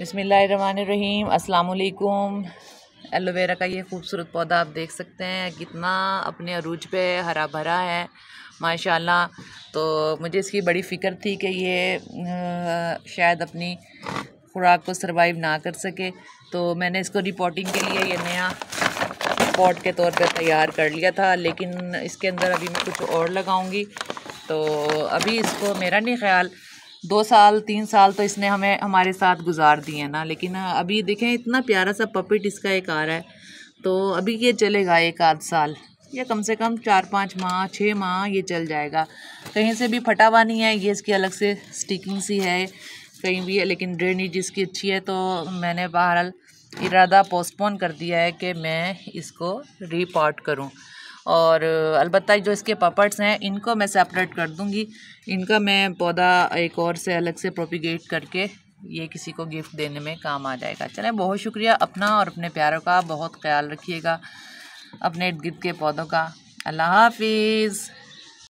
बसमीम अल्लाम एलोवेरा का ये खूबसूरत पौधा आप देख सकते हैं कितना अपने अरूज पे हरा भरा है माशाल्लाह तो मुझे इसकी बड़ी फ़िक्र थी कि ये शायद अपनी खुराक को सरवाइव ना कर सके तो मैंने इसको रिपोर्टिंग के लिए ये नया पॉट के तौर पे तैयार कर लिया था लेकिन इसके अंदर अभी मैं कुछ और लगाऊंगी तो अभी इसको मेरा नहीं ख्याल दो साल तीन साल तो इसने हमें हमारे साथ गुजार दिए ना लेकिन हाँ, अभी देखें इतना प्यारा सा पपिट इसका एक आ रहा है तो अभी ये चलेगा एक आध साल या कम से कम चार पाँच माह छः माह ये चल जाएगा कहीं से भी फटा हुआ नहीं है ये इसकी अलग से स्टिकिंग सी है कहीं भी है लेकिन ड्रेनेज इसकी अच्छी है तो मैंने बहरहाल इरादा पोस्टपोन कर दिया है कि मैं इसको रीपार्ट करूं और अलबत्त जो इसके पपड़स हैं इनको मैं सेपरेट कर दूँगी इनका मैं पौधा एक और से अलग से प्रोपिगेट करके ये किसी को गिफ्ट देने में काम आ जाएगा चलें बहुत शुक्रिया अपना और अपने प्यारों का बहुत ख्याल रखिएगा अपने इर्द गिर्द के पौधों का अल्लाह हाफिज़